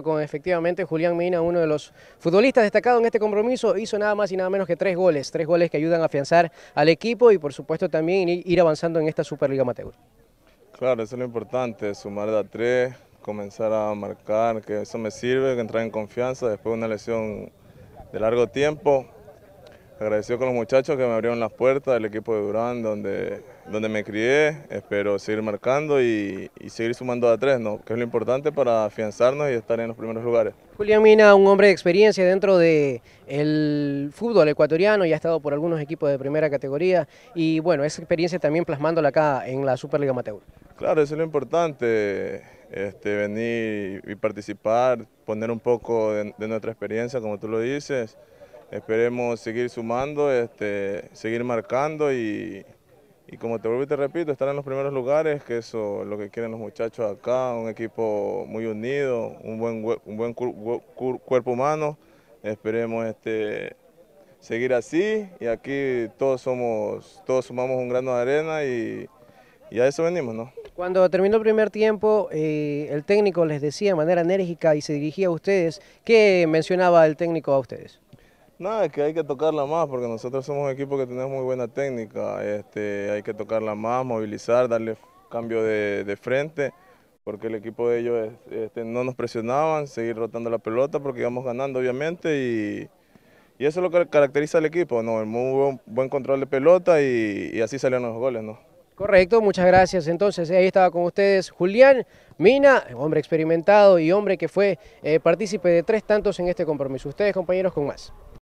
con efectivamente Julián Mina, uno de los futbolistas destacados en este compromiso, hizo nada más y nada menos que tres goles, tres goles que ayudan a afianzar al equipo y por supuesto también ir avanzando en esta Superliga Mateo Claro, eso es lo importante, sumar de a tres, comenzar a marcar, que eso me sirve, que entrar en confianza después de una lesión de largo tiempo, Agradecido con los muchachos que me abrieron las puertas, del equipo de Durán, donde, donde me crié. Espero seguir marcando y, seguir sumando a tres, ¿no? que es lo importante para afianzarnos y estar en los primeros lugares. Julián Mina, un hombre de experiencia dentro del fútbol ecuatoriano, ya ha estado por algunos equipos de primera categoría y bueno, esa experiencia también plasmándola acá en la Superliga Mateo. Claro, eso es lo importante, este, venir y participar, poner un poco de nuestra experiencia, como tú lo dices. Esperemos seguir sumando, este, seguir marcando y, como te vuelvo y te repito, estar en los primeros lugares, que eso es lo que quieren los muchachos acá, un equipo muy unido, un buen, buen cuerpo humano. Esperemos este, seguir así y aquí todos somos, todos sumamos un grano de arena y, a eso venimos, ¿no? Cuando terminó el primer tiempo, eh, el técnico les decía de manera enérgica y se dirigía a ustedes, ¿qué mencionaba el técnico a ustedes? Nada, es que hay que tocarla más porque nosotros somos un equipo que tenemos muy buena técnica. Este, hay que tocarla más, movilizar, darle cambio de, frente porque el equipo de ellos este, no nos presionaban, seguir rotando la pelota porque íbamos ganando obviamente y, eso es lo que caracteriza al equipo, ¿no? el muy buen, control de pelota y, así salieron los goles. ¿no? Correcto, muchas gracias. Entonces, ahí estaba con ustedes Julián Mina, hombre experimentado y hombre que fue eh, partícipe de tres tantos en este compromiso. Ustedes, compañeros, con más.